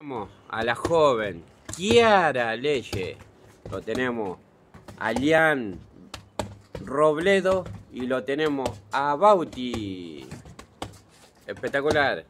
Tenemos a la joven Kiara Leye, lo tenemos a Lian Robledo y lo tenemos a Bauti. Espectacular.